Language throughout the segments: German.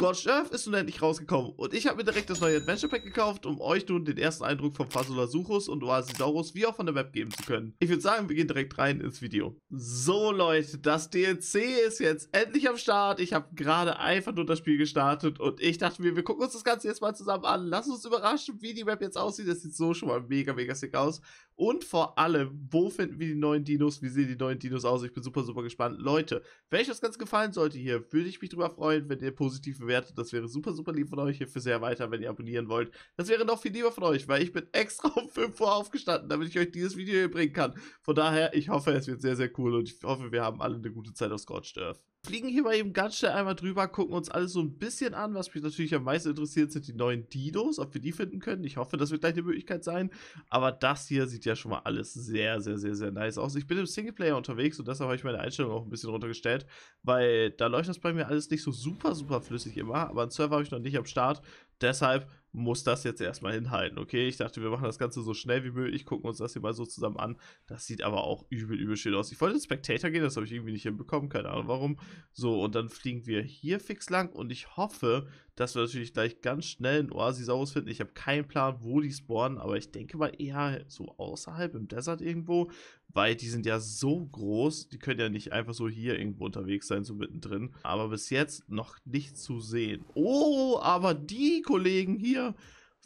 Scorched Earth ist nun endlich rausgekommen und ich habe mir direkt das neue Adventure Pack gekauft, um euch nun den ersten Eindruck von Fasulasurus und Oasisaurus wie auch von der Map geben zu können. Ich würde sagen, wir gehen direkt rein ins Video. So Leute, das DLC ist jetzt endlich am Start. Ich habe gerade einfach nur das Spiel gestartet und ich dachte mir, wir gucken uns das Ganze jetzt mal zusammen an. Lass uns überraschen, wie die Map jetzt aussieht. Das sieht so schon mal mega, mega sick aus. Und vor allem, wo finden wir die neuen Dinos? Wie sehen die neuen Dinos aus? Ich bin super, super gespannt. Leute, wenn euch das Ganze gefallen sollte hier, würde ich mich drüber freuen, wenn ihr positiv bewertet. Das wäre super, super lieb von euch. Hier für sehr weiter, wenn ihr abonnieren wollt. Das wäre noch viel lieber von euch, weil ich bin extra um 5 Uhr aufgestanden, damit ich euch dieses Video hier bringen kann. Von daher, ich hoffe, es wird sehr, sehr cool und ich hoffe, wir haben alle eine gute Zeit auf Scorched Earth fliegen hier mal eben ganz schnell einmal drüber, gucken uns alles so ein bisschen an. Was mich natürlich am meisten interessiert, sind die neuen Dinos, ob wir die finden können. Ich hoffe, das wird gleich eine Möglichkeit sein. Aber das hier sieht ja schon mal alles sehr, sehr, sehr, sehr nice aus. Ich bin im Singleplayer unterwegs und deshalb habe ich meine Einstellung auch ein bisschen runtergestellt, weil da läuft das bei mir alles nicht so super, super flüssig immer. Aber einen Server habe ich noch nicht am Start. Deshalb muss das jetzt erstmal hinhalten. Okay, ich dachte, wir machen das Ganze so schnell wie möglich, gucken uns das hier mal so zusammen an. Das sieht aber auch übel, übel schön aus. Ich wollte in Spectator gehen, das habe ich irgendwie nicht hinbekommen, keine Ahnung warum. So, und dann fliegen wir hier fix lang und ich hoffe, dass wir natürlich gleich ganz schnell einen Oasisaurus finden. Ich habe keinen Plan, wo die spawnen, aber ich denke mal eher so außerhalb im Desert irgendwo, weil die sind ja so groß, die können ja nicht einfach so hier irgendwo unterwegs sein, so mittendrin. Aber bis jetzt noch nicht zu sehen. Oh, aber die Kollegen hier,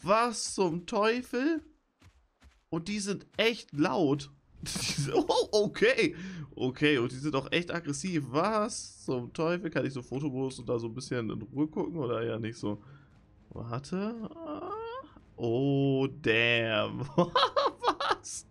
was zum Teufel? Und die sind echt laut oh, okay. Okay, und die sind auch echt aggressiv. Was zum Teufel? Kann ich so Fotobos und da so ein bisschen in Ruhe gucken oder ja, nicht so? Warte. Oh, damn. Was?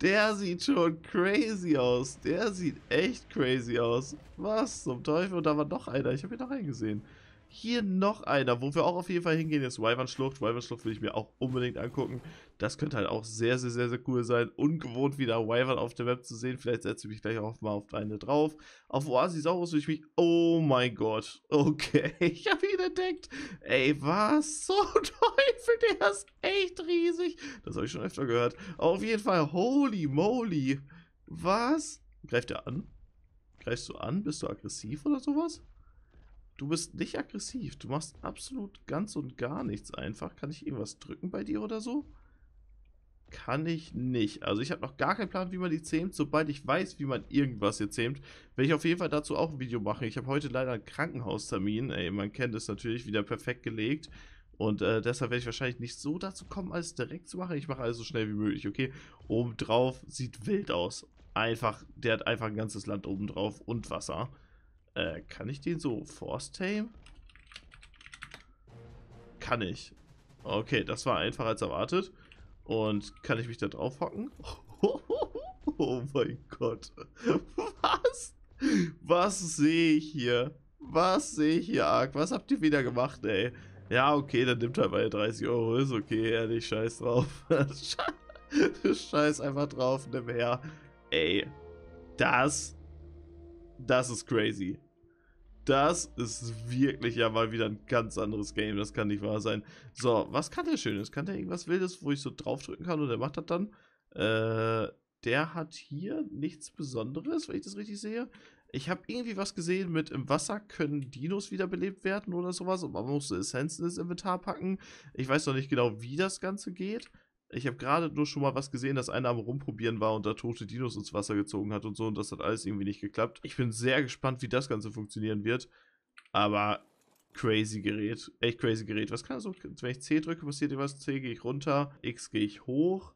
Der sieht schon crazy aus. Der sieht echt crazy aus. Was zum Teufel? Und da war noch einer. Ich habe hier noch einen gesehen. Hier noch einer, wo wir auch auf jeden Fall hingehen, Jetzt Wyvern-Schlucht. Wyvern-Schlucht will ich mir auch unbedingt angucken. Das könnte halt auch sehr, sehr, sehr, sehr cool sein. Ungewohnt wieder Wyvern auf der Map zu sehen. Vielleicht setze ich mich gleich auch mal auf eine drauf. Auf Oasisaurus will ich mich... Oh mein Gott. Okay, ich habe ihn entdeckt. Ey, was? So Teufel, der ist echt riesig. Das habe ich schon öfter gehört. Auf jeden Fall, holy moly. Was? Greift er an? Greifst du an? Bist du aggressiv oder sowas? Du bist nicht aggressiv. Du machst absolut ganz und gar nichts einfach. Kann ich irgendwas drücken bei dir oder so? Kann ich nicht. Also ich habe noch gar keinen Plan, wie man die zähmt. Sobald ich weiß, wie man irgendwas hier zähmt, werde ich auf jeden Fall dazu auch ein Video machen. Ich habe heute leider einen Krankenhaustermin. Ey, man kennt es natürlich, wieder perfekt gelegt. Und äh, deshalb werde ich wahrscheinlich nicht so dazu kommen, alles direkt zu machen. Ich mache alles so schnell wie möglich, okay? Obendrauf sieht wild aus. Einfach, der hat einfach ein ganzes Land obendrauf und Wasser. Äh, kann ich den so force tame? Kann ich. Okay, das war einfacher als erwartet. Und kann ich mich da drauf hocken? Oh mein Gott. Was? Was sehe ich hier? Was sehe ich hier, Ark? Was habt ihr wieder gemacht, ey? Ja, okay, dann nimmt halt meine 30 Euro. Ist okay, ehrlich, scheiß drauf. scheiß einfach drauf, nimm her. Ey, das, das ist crazy das ist wirklich ja mal wieder ein ganz anderes Game. Das kann nicht wahr sein. So, was kann der Schönes? Kann der irgendwas Wildes, wo ich so draufdrücken kann und der macht das dann? Äh, der hat hier nichts Besonderes, wenn ich das richtig sehe. Ich habe irgendwie was gesehen mit im Wasser können Dinos wiederbelebt werden oder sowas und man muss Essenzen ins Inventar packen. Ich weiß noch nicht genau, wie das Ganze geht. Ich habe gerade nur schon mal was gesehen, dass einer am Rumprobieren war und da tote Dinos ins Wasser gezogen hat und so und das hat alles irgendwie nicht geklappt. Ich bin sehr gespannt, wie das Ganze funktionieren wird. Aber crazy Gerät. Echt crazy Gerät. Was kann das so? Wenn ich C drücke, passiert dir was. C gehe ich runter. X gehe ich hoch.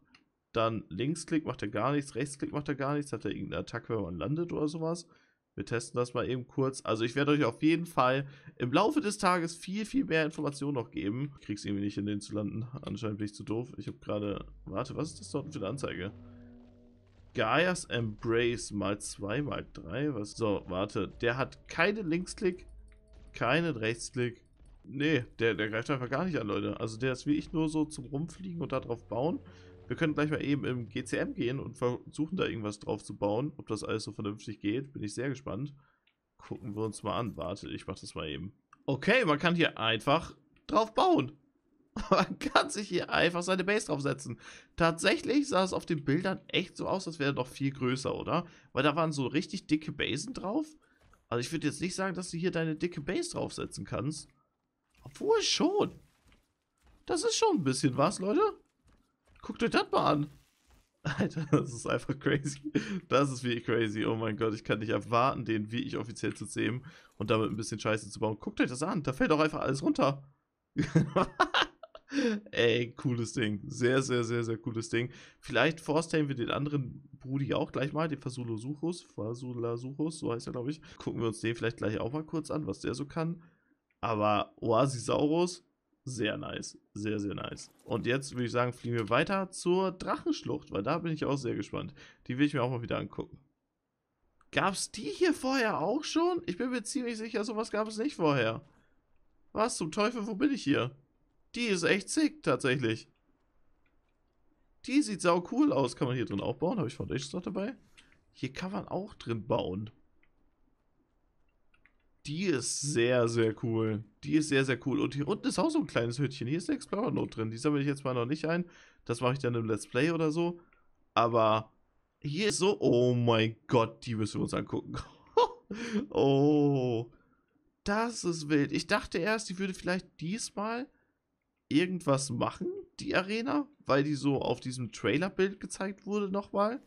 Dann Linksklick macht er gar nichts. Rechtsklick macht er gar nichts. Hat er irgendeine Attacke, wenn man landet oder sowas? Wir testen das mal eben kurz. Also ich werde euch auf jeden Fall im Laufe des Tages viel, viel mehr Informationen noch geben. Ich krieg's irgendwie nicht in den zu landen. Anscheinend bin ich zu doof. Ich habe gerade... Warte, was ist das dort für eine Anzeige? Gaias Embrace mal 2 mal 3. Was? So, warte. Der hat keinen Linksklick, keinen Rechtsklick. Nee, der, der greift einfach gar nicht an, Leute. Also der ist wie ich nur so zum Rumfliegen und darauf bauen. Wir können gleich mal eben im GCM gehen und versuchen da irgendwas drauf zu bauen. Ob das alles so vernünftig geht, bin ich sehr gespannt. Gucken wir uns mal an. Warte, ich mach das mal eben. Okay, man kann hier einfach drauf bauen. Man kann sich hier einfach seine Base draufsetzen. Tatsächlich sah es auf den Bildern echt so aus, als wäre noch viel größer, oder? Weil da waren so richtig dicke Basen drauf. Also ich würde jetzt nicht sagen, dass du hier deine dicke Base draufsetzen kannst. Obwohl schon. Das ist schon ein bisschen was, Leute. Guckt euch das mal an. Alter, das ist einfach crazy. Das ist wirklich crazy. Oh mein Gott, ich kann nicht erwarten, den wie ich offiziell zu zähmen und damit ein bisschen Scheiße zu bauen. Guckt euch das an, da fällt auch einfach alles runter. Ey, cooles Ding. Sehr, sehr, sehr, sehr cooles Ding. Vielleicht vorstellen wir den anderen Brudi auch gleich mal, den Fasulosuchus. Fasulasuchus, so heißt er, glaube ich. Gucken wir uns den vielleicht gleich auch mal kurz an, was der so kann. Aber Oasisaurus, sehr nice. Sehr, sehr nice. Und jetzt würde ich sagen, fliegen wir weiter zur Drachenschlucht, weil da bin ich auch sehr gespannt. Die will ich mir auch mal wieder angucken. Gab es die hier vorher auch schon? Ich bin mir ziemlich sicher, sowas gab es nicht vorher. Was zum Teufel, wo bin ich hier? Die ist echt sick, tatsächlich. Die sieht sau cool aus. Kann man hier drin auch bauen? Habe ich Foundations noch dabei? Hier kann man auch drin bauen. Die ist hm? sehr, sehr cool. Die ist sehr, sehr cool. Und hier unten ist auch so ein kleines Hütchen. Hier ist eine Explorer Note drin. Die sammle ich jetzt mal noch nicht ein. Das mache ich dann im Let's Play oder so. Aber hier ist so... Oh mein Gott, die müssen wir uns angucken. oh. Das ist wild. Ich dachte erst, die würde vielleicht diesmal irgendwas machen, die Arena. Weil die so auf diesem Trailer-Bild gezeigt wurde nochmal.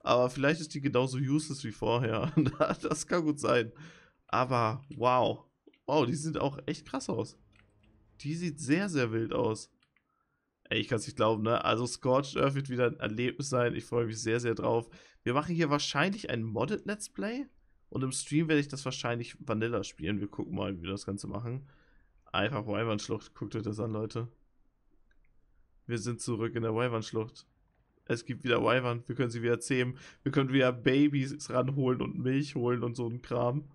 Aber vielleicht ist die genauso useless wie vorher. das kann gut sein. Aber wow. Wow, die sieht auch echt krass aus. Die sieht sehr, sehr wild aus. Ey, ich kann es nicht glauben, ne? Also Scorched Earth wird wieder ein Erlebnis sein. Ich freue mich sehr, sehr drauf. Wir machen hier wahrscheinlich ein Modded Let's Play. Und im Stream werde ich das wahrscheinlich Vanilla spielen. Wir gucken mal, wie wir das Ganze machen. Einfach Wyvern-Schlucht. Guckt euch das an, Leute. Wir sind zurück in der Wyvern-Schlucht. Es gibt wieder Wyvern. Wir können sie wieder zähmen. Wir können wieder Babys ranholen und Milch holen und so ein Kram.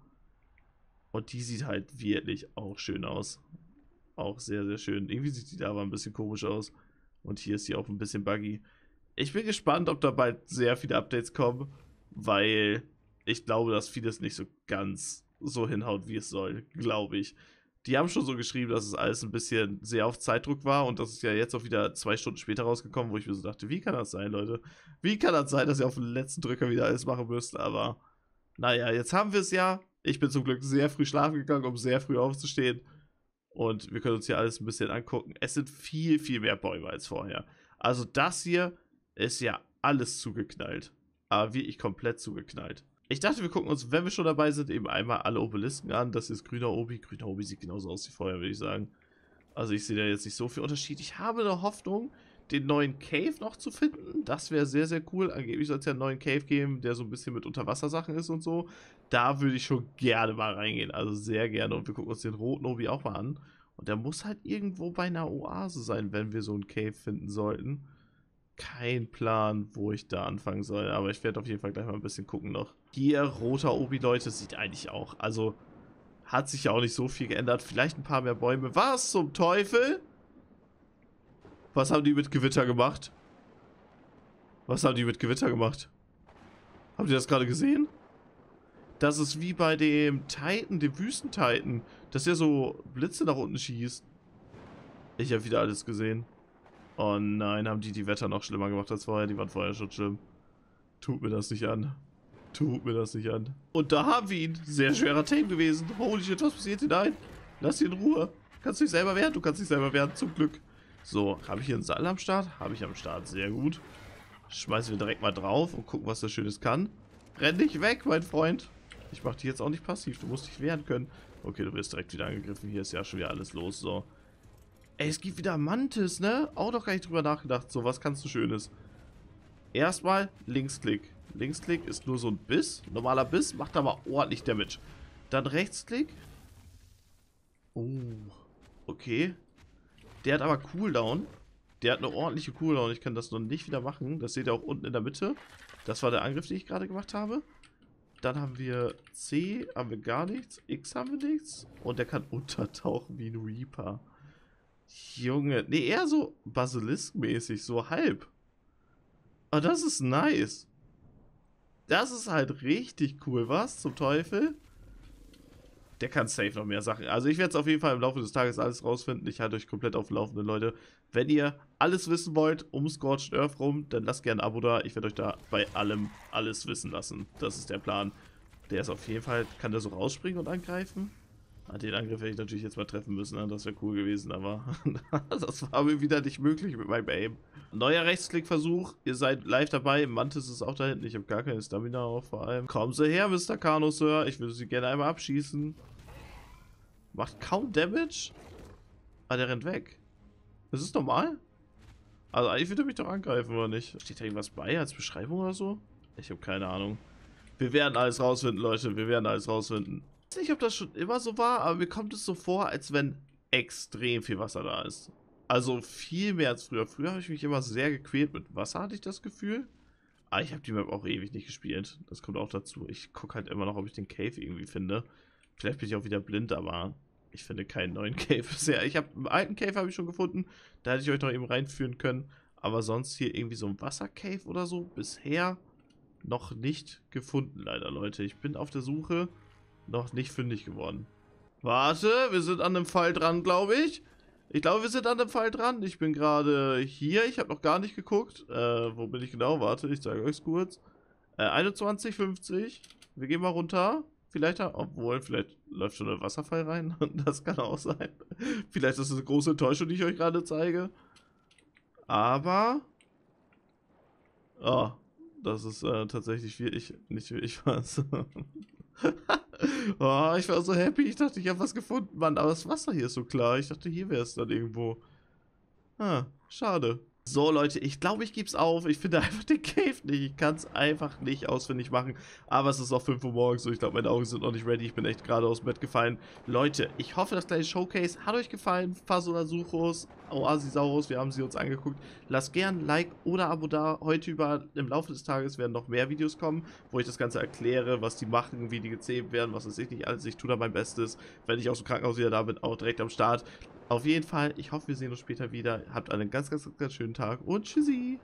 Und die sieht halt wirklich auch schön aus. Auch sehr, sehr schön. Irgendwie sieht die da aber ein bisschen komisch aus. Und hier ist sie auch ein bisschen buggy. Ich bin gespannt, ob da bald sehr viele Updates kommen, weil ich glaube, dass vieles nicht so ganz so hinhaut, wie es soll, glaube ich. Die haben schon so geschrieben, dass es alles ein bisschen sehr auf Zeitdruck war und das ist ja jetzt auch wieder zwei Stunden später rausgekommen, wo ich mir so dachte, wie kann das sein, Leute? Wie kann das sein, dass ihr auf den letzten Drücker wieder alles machen müsst? Aber naja, jetzt haben wir es ja. Ich bin zum Glück sehr früh schlafen gegangen, um sehr früh aufzustehen. Und wir können uns hier alles ein bisschen angucken. Es sind viel, viel mehr Bäume als vorher. Also das hier ist ja alles zugeknallt. Aber ah, wirklich komplett zugeknallt. Ich dachte, wir gucken uns, wenn wir schon dabei sind, eben einmal alle Obelisken an. Das ist grüner Obi. Grüner Obi sieht genauso aus wie vorher, würde ich sagen. Also ich sehe da jetzt nicht so viel Unterschied. Ich habe eine Hoffnung, den neuen Cave noch zu finden. Das wäre sehr, sehr cool. Angeblich soll es ja einen neuen Cave geben, der so ein bisschen mit Unterwassersachen ist und so. Da würde ich schon gerne mal reingehen. Also sehr gerne. Und wir gucken uns den roten Obi auch mal an. Und der muss halt irgendwo bei einer Oase sein, wenn wir so einen Cave finden sollten. Kein Plan, wo ich da anfangen soll. Aber ich werde auf jeden Fall gleich mal ein bisschen gucken noch. Hier, roter Obi, Leute, sieht eigentlich auch. Also hat sich ja auch nicht so viel geändert. Vielleicht ein paar mehr Bäume. Was zum Teufel? Was haben die mit Gewitter gemacht? Was haben die mit Gewitter gemacht? Habt ihr das gerade gesehen? Das ist wie bei dem Titan, dem Wüstentitan, dass er so Blitze nach unten schießt. Ich habe wieder alles gesehen. Oh nein, haben die die Wetter noch schlimmer gemacht als vorher. Die waren vorher schon schlimm. Tut mir das nicht an. Tut mir das nicht an. Und da haben wir ihn. Sehr schwerer Tame gewesen. Holy shit, was passiert denn ein? Lass ihn in Ruhe. Kannst dich selber wehren. Du kannst dich selber wehren, zum Glück. So, habe ich hier einen Sattel am Start? Habe ich am Start, sehr gut. Schmeißen wir direkt mal drauf und gucken, was das Schönes kann. Renn nicht weg, mein Freund. Ich mache dich jetzt auch nicht passiv, du musst dich wehren können. Okay, du wirst direkt wieder angegriffen, hier ist ja schon wieder alles los, so. Ey, es gibt wieder Mantis, ne? Auch noch gar nicht drüber nachgedacht, so, was kannst du Schönes? Erstmal Linksklick. Linksklick ist nur so ein Biss, normaler Biss, macht aber ordentlich Damage. Dann Rechtsklick. Oh, okay. Der hat aber Cooldown. Der hat eine ordentliche Cooldown. Ich kann das noch nicht wieder machen. Das seht ihr auch unten in der Mitte. Das war der Angriff, den ich gerade gemacht habe. Dann haben wir C, haben wir gar nichts. X haben wir nichts. Und der kann untertauchen wie ein Reaper. Junge. Nee, eher so Basilisk-mäßig, so halb. Aber das ist nice. Das ist halt richtig cool, was? Zum Teufel? der kann safe noch mehr Sachen. Also ich werde es auf jeden Fall im Laufe des Tages alles rausfinden. Ich halte euch komplett auf Laufende, Leute. Wenn ihr alles wissen wollt um Scorched Earth rum, dann lasst gerne ein Abo da. Ich werde euch da bei allem alles wissen lassen. Das ist der Plan. Der ist auf jeden Fall, kann der so rausspringen und angreifen? Den Angriff hätte ich natürlich jetzt mal treffen müssen, ne? das wäre cool gewesen, aber das war mir wieder nicht möglich mit meinem Aim. Neuer Rechtsklickversuch, ihr seid live dabei, Mantis ist auch da hinten, ich habe gar keine Stamina auf vor allem. Kommen Sie her, Mr. Kano, Sir, ich würde Sie gerne einmal abschießen. Macht kaum Damage? Ah, der rennt weg. Ist das normal? Also eigentlich würde er mich doch angreifen, oder nicht? Steht da irgendwas bei als Beschreibung oder so? Ich habe keine Ahnung. Wir werden alles rausfinden, Leute, wir werden alles rausfinden. Ich weiß nicht, ob das schon immer so war, aber mir kommt es so vor, als wenn extrem viel Wasser da ist. Also viel mehr als früher. Früher habe ich mich immer sehr gequält mit Wasser, hatte ich das Gefühl. Aber ich habe die Map auch ewig nicht gespielt. Das kommt auch dazu. Ich gucke halt immer noch, ob ich den Cave irgendwie finde. Vielleicht bin ich auch wieder blind, aber ich finde keinen neuen Cave bisher. Ich habe einen alten Cave habe ich schon gefunden. Da hätte ich euch noch eben reinführen können. Aber sonst hier irgendwie so ein Wassercave oder so. Bisher noch nicht gefunden, leider, Leute. Ich bin auf der Suche noch nicht fündig geworden. Warte, wir sind an einem Fall dran, glaube ich. Ich glaube, wir sind an dem Fall dran. Ich bin gerade hier. Ich habe noch gar nicht geguckt. Äh, wo bin ich genau? Warte, ich zeige euch kurz. Äh, 21,50. Wir gehen mal runter. Vielleicht, obwohl, vielleicht läuft schon ein Wasserfall rein. Das kann auch sein. Vielleicht ist das eine große Enttäuschung, die ich euch gerade zeige. Aber... Oh, das ist äh, tatsächlich schwierig. Nicht wie ich war Oh, ich war so happy. Ich dachte, ich habe was gefunden, Mann. Aber das Wasser hier ist so klar. Ich dachte, hier wäre es dann irgendwo. Ah, schade. So, Leute, ich glaube, ich gebe es auf. Ich finde einfach den Cave nicht. Ich kann es einfach nicht ausfindig machen. Aber es ist auch 5 Uhr morgens und ich glaube, meine Augen sind noch nicht ready. Ich bin echt gerade aus dem Bett gefallen. Leute, ich hoffe, das kleine Showcase hat euch gefallen. Suchos Oasisaurus, wir haben sie uns angeguckt. Lasst gern ein Like oder Abo da. Heute über, im Laufe des Tages werden noch mehr Videos kommen, wo ich das Ganze erkläre, was die machen, wie die gezähmt werden, was weiß ich nicht alles. Ich tue da mein Bestes. Wenn ich aus dem Krankenhaus wieder da bin, auch direkt am Start. Auf jeden Fall, ich hoffe, wir sehen uns später wieder. Habt einen ganz, ganz, ganz schönen Tag und tschüssi!